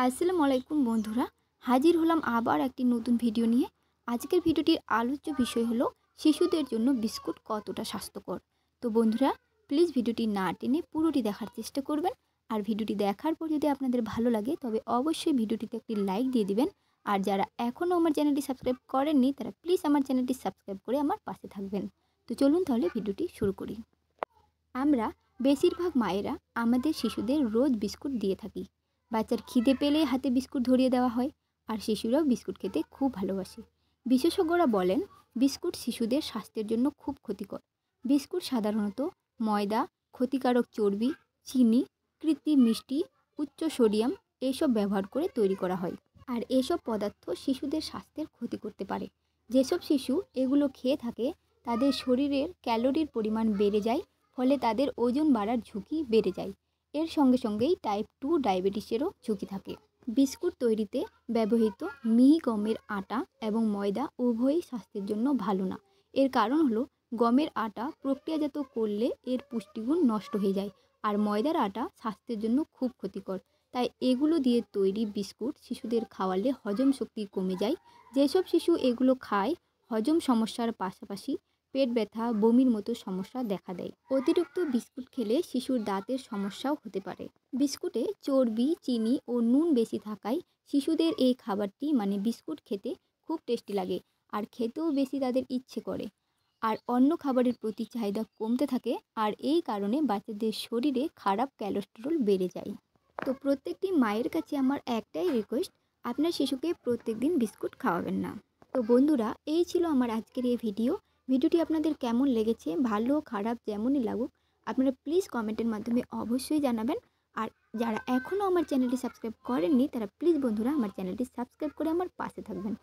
আসসালামু আলাইকুম বন্ধুরা হাজির হলাম আবার একটি নতুন ভিডিও নিয়ে আজকের ভিডিওটির আলোচ্য বিষয় হলো শিশুদের জন্য বিস্কুট কতটা স্বাস্থ্যকর তো বন্ধুরা প্লিজ ভিডিওটি না টেনে পুরোটি দেখার চেষ্টা করবেন আর ভিডিওটি দেখার পর যদি আপনাদের ভালো লাগে তবে অবশ্যই ভিডিওটিতে একটি লাইক দিয়ে দিবেন আর যারা এখনও আমার চ্যানেলটি সাবস্ক্রাইব করেননি তারা প্লিজ আমার চ্যানেলটি সাবস্ক্রাইব করে আমার পাশে থাকবেন তো চলুন তাহলে ভিডিওটি শুরু করি আমরা বেশিরভাগ মায়েরা আমাদের শিশুদের রোজ বিস্কুট দিয়ে থাকি বাচ্চার খিদে পেলে হাতে বিস্কুট ধরিয়ে দেওয়া হয় আর শিশুরাও বিস্কুট খেতে খুব ভালোবাসে বিশেষজ্ঞরা বলেন বিস্কুট শিশুদের স্বাস্থ্যের জন্য খুব ক্ষতিকর বিস্কুট সাধারণত ময়দা ক্ষতিকারক চর্বি চিনি কৃত্রিম মিষ্টি উচ্চ সোডিয়াম এইসব ব্যবহার করে তৈরি করা হয় আর এসব পদার্থ শিশুদের স্বাস্থ্যের ক্ষতি করতে পারে যেসব শিশু এগুলো খেয়ে থাকে তাদের শরীরের ক্যালোরির পরিমাণ বেড়ে যায় ফলে তাদের ওজন বাড়ার ঝুঁকি বেড়ে যায় এর সঙ্গে সঙ্গেই টাইপ টু ডায়াবেটিসেরও ঝুঁকি থাকে বিস্কুট তৈরিতে ব্যবহৃত মিহি গমের আটা এবং ময়দা উভয়ই স্বাস্থ্যের জন্য ভালো না এর কারণ হলো গমের আটা প্রক্রিয়াজাত করলে এর পুষ্টিগুণ নষ্ট হয়ে যায় আর ময়দার আটা স্বাস্থ্যের জন্য খুব ক্ষতিকর তাই এগুলো দিয়ে তৈরি বিস্কুট শিশুদের খাওয়ালে হজম শক্তি কমে যায় যেসব শিশু এগুলো খায় হজম সমস্যার পাশাপাশি পেট ব্যথা বমির মতো সমস্যা দেখা দেয় অতিরিক্ত বিস্কুট খেলে শিশুর দাঁতের সমস্যাও হতে পারে বিস্কুটে চর্বি চিনি ও নুন বেশি থাকায় শিশুদের এই খাবারটি মানে বিস্কুট খেতে খুব টেস্টি লাগে আর খেতেও বেশি তাদের ইচ্ছে করে আর অন্য খাবারের প্রতি চাহিদা কমতে থাকে আর এই কারণে বাচ্চাদের শরীরে খারাপ ক্যালেস্ট্রল বেড়ে যায় তো প্রত্যেকটি মায়ের কাছে আমার একটাই রিকোয়েস্ট আপনার শিশুকে প্রত্যেকদিন বিস্কুট খাওয়াবেন না তো বন্ধুরা এই ছিল আমার আজকের এই ভিডিও ভিডিওটি আপনাদের কেমন লেগেছে ভালো খারাপ যেমনই লাগুক আপনারা প্লিজ কমেন্টের মাধ্যমে অবশ্যই জানাবেন আর যারা এখনও আমার চ্যানেলটি সাবস্ক্রাইব করেননি তারা প্লিজ বন্ধুরা আমার চ্যানেলটি সাবস্ক্রাইব করে আমার পাশে থাকবেন